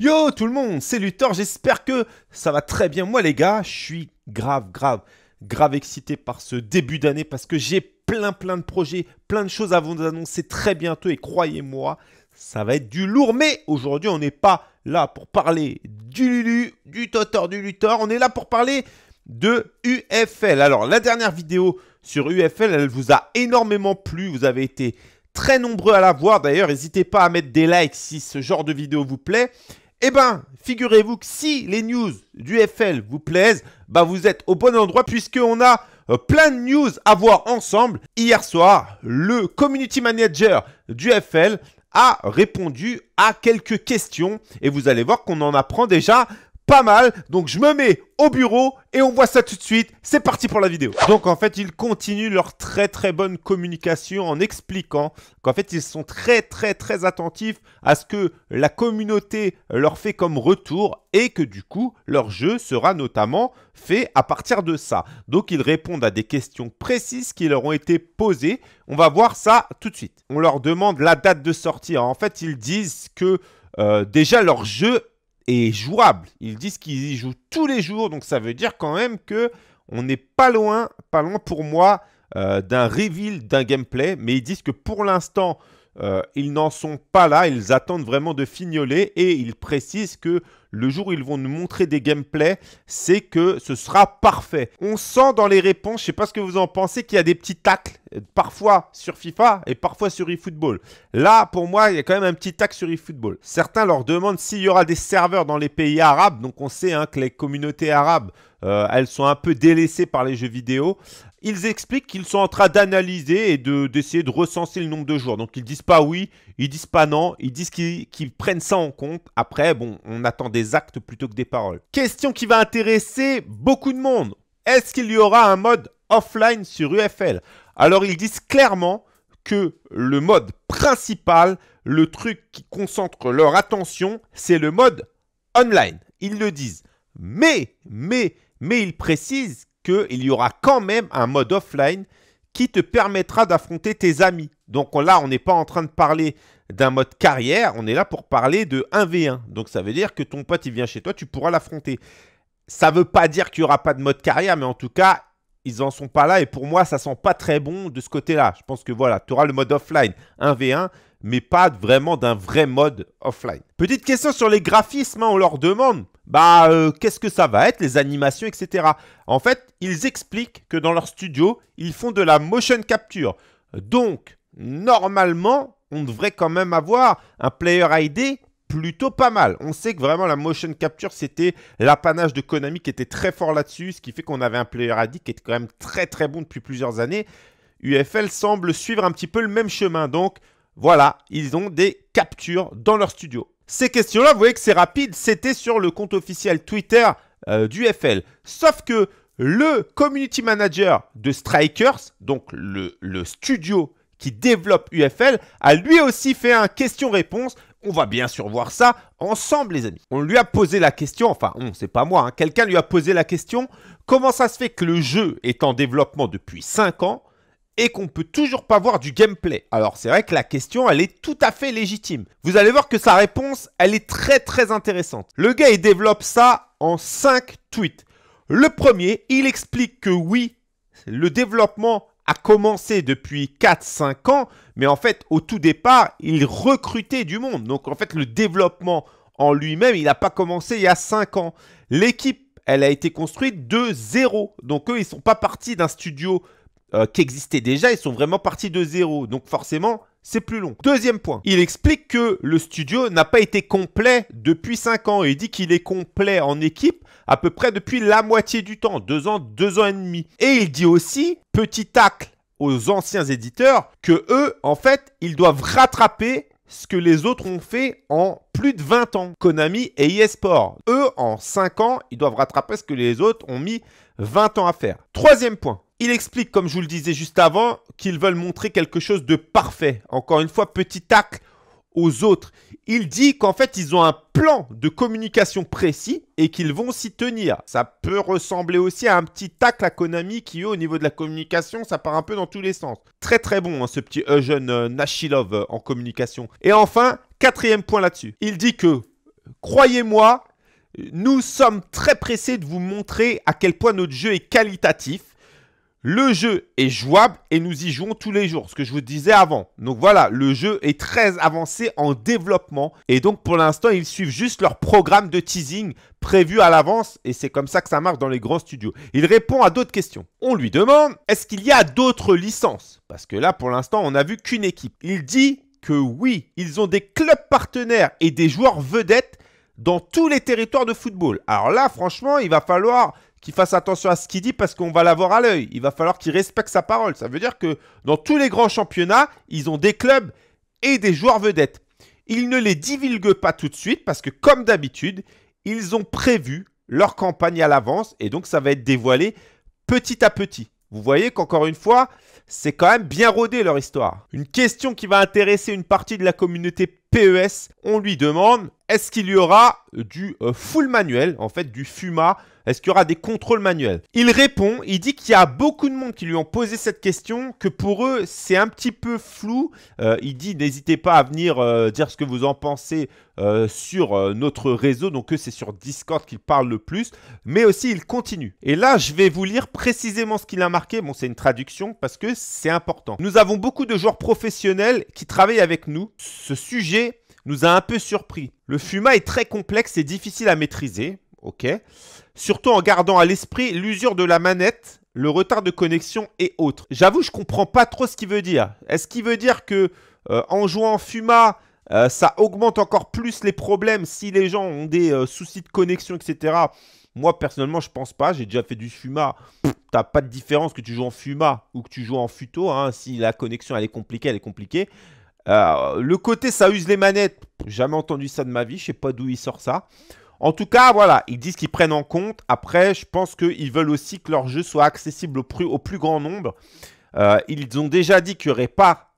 Yo tout le monde, c'est Luthor, j'espère que ça va très bien. Moi les gars, je suis grave, grave, grave excité par ce début d'année parce que j'ai plein, plein de projets, plein de choses à vous annoncer très bientôt et croyez-moi, ça va être du lourd. Mais aujourd'hui, on n'est pas là pour parler du Lulu, du Totor, du Luthor, on est là pour parler de UFL. Alors la dernière vidéo sur UFL, elle vous a énormément plu, vous avez été... Très nombreux à la voir, d'ailleurs, n'hésitez pas à mettre des likes si ce genre de vidéo vous plaît. Eh ben, figurez-vous que si les news du FL vous plaisent, bah vous êtes au bon endroit puisqu'on a euh, plein de news à voir ensemble. Hier soir, le community manager du FL a répondu à quelques questions et vous allez voir qu'on en apprend déjà pas mal. Donc je me mets au bureau et on voit ça tout de suite. C'est parti pour la vidéo. Donc en fait, ils continuent leur très très bonne communication en expliquant qu'en fait, ils sont très très très attentifs à ce que la communauté leur fait comme retour et que du coup, leur jeu sera notamment fait à partir de ça. Donc ils répondent à des questions précises qui leur ont été posées. On va voir ça tout de suite. On leur demande la date de sortie. En fait, ils disent que euh, déjà leur jeu jouable. Ils disent qu'ils y jouent tous les jours, donc ça veut dire quand même que on n'est pas loin, pas loin pour moi euh, d'un reveal d'un gameplay, mais ils disent que pour l'instant euh, ils n'en sont pas là, ils attendent vraiment de fignoler et ils précisent que le jour où ils vont nous montrer des gameplays, c'est que ce sera parfait. On sent dans les réponses, je ne sais pas ce que vous en pensez, qu'il y a des petits tacles, parfois sur FIFA et parfois sur eFootball. Là, pour moi, il y a quand même un petit tac sur eFootball. Certains leur demandent s'il y aura des serveurs dans les pays arabes, donc on sait hein, que les communautés arabes, euh, elles sont un peu délaissées par les jeux vidéo ils expliquent qu'ils sont en train d'analyser et d'essayer de, recenser le nombre de jours. Donc ils disent pas oui, ils disent pas non, ils disent qu'ils prennent ça en compte. Après, bon, on attend des actes plutôt que des paroles. Question qui va intéresser beaucoup de monde. Est-ce qu'il y aura un mode offline sur UFL Alors ils disent clairement que le mode principal, le truc qui concentre leur attention, c'est le mode online. Ils le disent. Mais, mais, mais ils précisent qu'il y aura quand même un mode offline qui te permettra d'affronter tes amis. Donc là, on n'est pas en train de parler d'un mode carrière, on est là pour parler de 1v1. Donc ça veut dire que ton pote, il vient chez toi, tu pourras l'affronter. Ça ne veut pas dire qu'il n'y aura pas de mode carrière, mais en tout cas, ils n'en sont pas là. Et pour moi, ça ne sent pas très bon de ce côté-là. Je pense que voilà, tu auras le mode offline 1v1, mais pas vraiment d'un vrai mode offline. Petite question sur les graphismes, hein, on leur demande bah, euh, qu'est-ce que ça va être, les animations, etc. En fait, ils expliquent que dans leur studio, ils font de la motion capture. Donc, normalement, on devrait quand même avoir un player ID plutôt pas mal. On sait que vraiment la motion capture, c'était l'apanage de Konami qui était très fort là-dessus, ce qui fait qu'on avait un player ID qui était quand même très très bon depuis plusieurs années. UFL semble suivre un petit peu le même chemin, donc voilà, ils ont des captures dans leur studio. Ces questions-là, vous voyez que c'est rapide, c'était sur le compte officiel Twitter euh, d'UFL. Sauf que le community manager de Strikers, donc le, studio qui développe UFL, a lui aussi fait un question-réponse on va bien sûr voir ça ensemble, les amis. On lui a posé la question, enfin, on, c'est pas moi, hein. quelqu'un lui a posé la question comment ça se fait que le jeu est en développement depuis 5 ans et qu'on peut toujours pas voir du gameplay. Alors c'est vrai que la question, elle est tout à fait légitime. Vous allez voir que sa réponse, elle est très très intéressante. Le gars, il développe ça en 5 tweets. Le premier, il explique que oui, le développement a commencé depuis 4-5 ans, mais en fait, au tout départ, il recrutait du monde. Donc en fait, le développement en lui-même, il n'a pas commencé il y a 5 ans. L'équipe, elle a été construite de zéro. Donc eux, ils ne sont pas partis d'un studio Qu'existaient euh, qui déjà, ils sont vraiment partis de zéro. Donc forcément, c'est plus long. Deuxième point, il explique que le studio n'a pas été complet depuis 5 ans. Il dit qu'il est complet en équipe à peu près depuis la moitié du temps, Deux ans, deux ans et demi. Et il dit aussi, petit tacle aux anciens éditeurs, que eux, en fait, ils doivent rattraper ce que les autres ont fait en plus de 20 ans, Konami et eSport. Eux, en 5 ans, ils doivent rattraper ce que les autres ont mis 20 ans à faire. Troisième point, il explique, comme je vous le disais juste avant, qu'ils veulent montrer quelque chose de parfait. Encore une fois, petit tacle aux autres. Il dit qu'en fait, ils ont un plan de communication précis et qu'ils vont s'y tenir. Ça peut ressembler aussi à un petit tacle à Konami qui, au niveau de la communication, ça part un peu dans tous les sens. Très très bon, hein, ce petit jeune euh, Nashilov euh, en communication. Et enfin, quatrième point là-dessus. Il dit que, croyez-moi, nous sommes très pressés de vous montrer à quel point notre jeu est qualitatif le jeu est jouable et nous y jouons tous les jours, ce que je vous disais avant. Donc voilà, le jeu est très avancé en développement et donc pour l'instant ils suivent juste leur programme de teasing prévu à l'avance et c'est comme ça que ça marche dans les grands studios. Il répond à d'autres questions. On lui demande est-ce qu'il y a d'autres licences Parce que là pour l'instant on n'a vu qu'une équipe. Il dit que oui, ils ont des clubs partenaires et des joueurs vedettes dans tous les territoires de football. Alors là franchement il va falloir qu'il fasse attention à ce qu'il dit parce qu'on va l'avoir à l'œil. Il va falloir qu'il respecte sa parole. Ça veut dire que dans tous les grands championnats, ils ont des clubs et des joueurs vedettes. Ils ne les divulguent pas tout de suite parce que, comme d'habitude, ils ont prévu leur campagne à l'avance et donc ça va être dévoilé petit à petit. Vous voyez qu'encore une fois, c'est quand même bien rodé leur histoire. Une question qui va intéresser une partie de la communauté PES, on lui demande est-ce qu'il y aura du euh, full manuel, en fait du FUMA Est-ce qu'il y aura des contrôles manuels Il répond, il dit qu'il y a beaucoup de monde qui lui ont posé cette question, que pour eux c'est un petit peu flou. Euh, il dit n'hésitez pas à venir euh, dire ce que vous en pensez sur notre réseau, donc eux c'est sur Discord qu'il parle le plus, mais aussi il continue. Et là je vais vous lire précisément ce qu'il a marqué, bon c'est une traduction parce que c'est important. Nous avons beaucoup de joueurs professionnels qui travaillent avec nous. Ce sujet nous a un peu surpris. Le Fuma est très complexe et difficile à maîtriser, ok Surtout en gardant à l'esprit l'usure de la manette, le retard de connexion et autres. J'avoue, je comprends pas trop ce qu'il veut dire. Est-ce qu'il veut dire que euh, en jouant Fuma, euh, ça augmente encore plus les problèmes si les gens ont des euh, soucis de connexion, etc. Moi, personnellement, je pense pas. J'ai déjà fait du Fuma. T'as pas de différence que tu joues en Fuma ou que tu joues en Futo. Hein. Si la connexion, elle est compliquée, elle est compliquée le côté ça use les manettes, jamais entendu ça de ma vie, je sais pas d'où il sort ça. En tout cas, voilà, ils disent qu'ils prennent en compte. Après, je pense qu'ils veulent aussi que leur jeu soit accessible au plus, grand nombre. Euh, ils ont déjà dit qu'il n'y aurait pas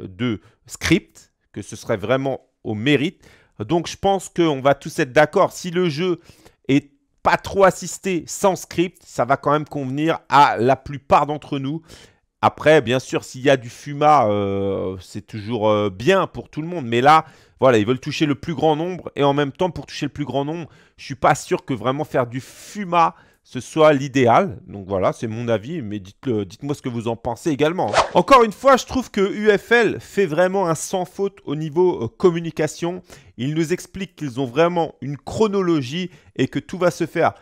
euh, de script, que ce serait vraiment au mérite. Donc je pense qu'on va tous être d'accord. Si le jeu est pas trop assisté sans script, ça va quand même convenir à la plupart d'entre nous. Après, bien sûr, s'il y a du Fuma, euh, c'est toujours euh, bien pour tout le monde. Mais là, voilà, ils veulent toucher le plus grand nombre. Et en même temps, pour toucher le plus grand nombre, je ne suis pas sûr que vraiment faire du Fuma, ce soit l'idéal. Donc voilà, c'est mon avis, mais dites moi ce que vous en pensez également. Hein. Encore une fois, je trouve que UFL fait vraiment un sans faute au niveau euh, communication. Ils nous expliquent qu'ils ont vraiment une chronologie et que tout va se faire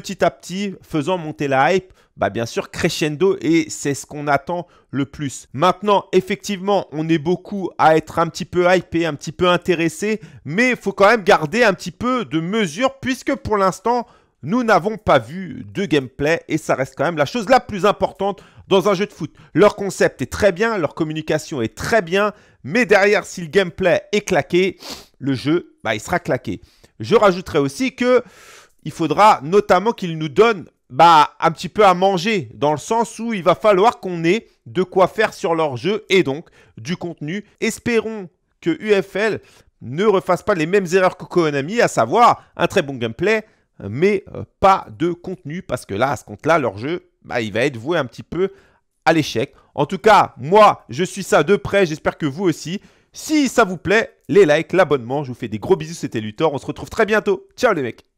petit à petit, faisant monter la hype, bah bien sûr crescendo et c'est ce qu'on attend le plus. Maintenant, effectivement, on est beaucoup à être un petit peu hypé, un petit peu intéressé, mais il faut quand même garder un petit peu de mesure puisque pour l'instant, nous n'avons pas vu de gameplay et ça reste quand même la chose la plus importante dans un jeu de foot. Leur concept est très bien, leur communication est très bien, mais derrière, si le gameplay est claqué, le jeu, bah, il sera claqué. Je rajouterai aussi que il faudra notamment qu'ils nous donnent bah, un petit peu à manger, dans le sens où il va falloir qu'on ait de quoi faire sur leur jeu et donc du contenu. Espérons que UFL ne refasse pas les mêmes erreurs que Konami, à savoir un très bon gameplay, mais euh, pas de contenu, parce que là, à ce compte-là, leur jeu, bah, il va être voué un petit peu à l'échec. En tout cas, moi, je suis ça de près, j'espère que vous aussi. Si ça vous plaît, les likes, l'abonnement, je vous fais des gros bisous, c'était Luthor, on se retrouve très bientôt. Ciao les mecs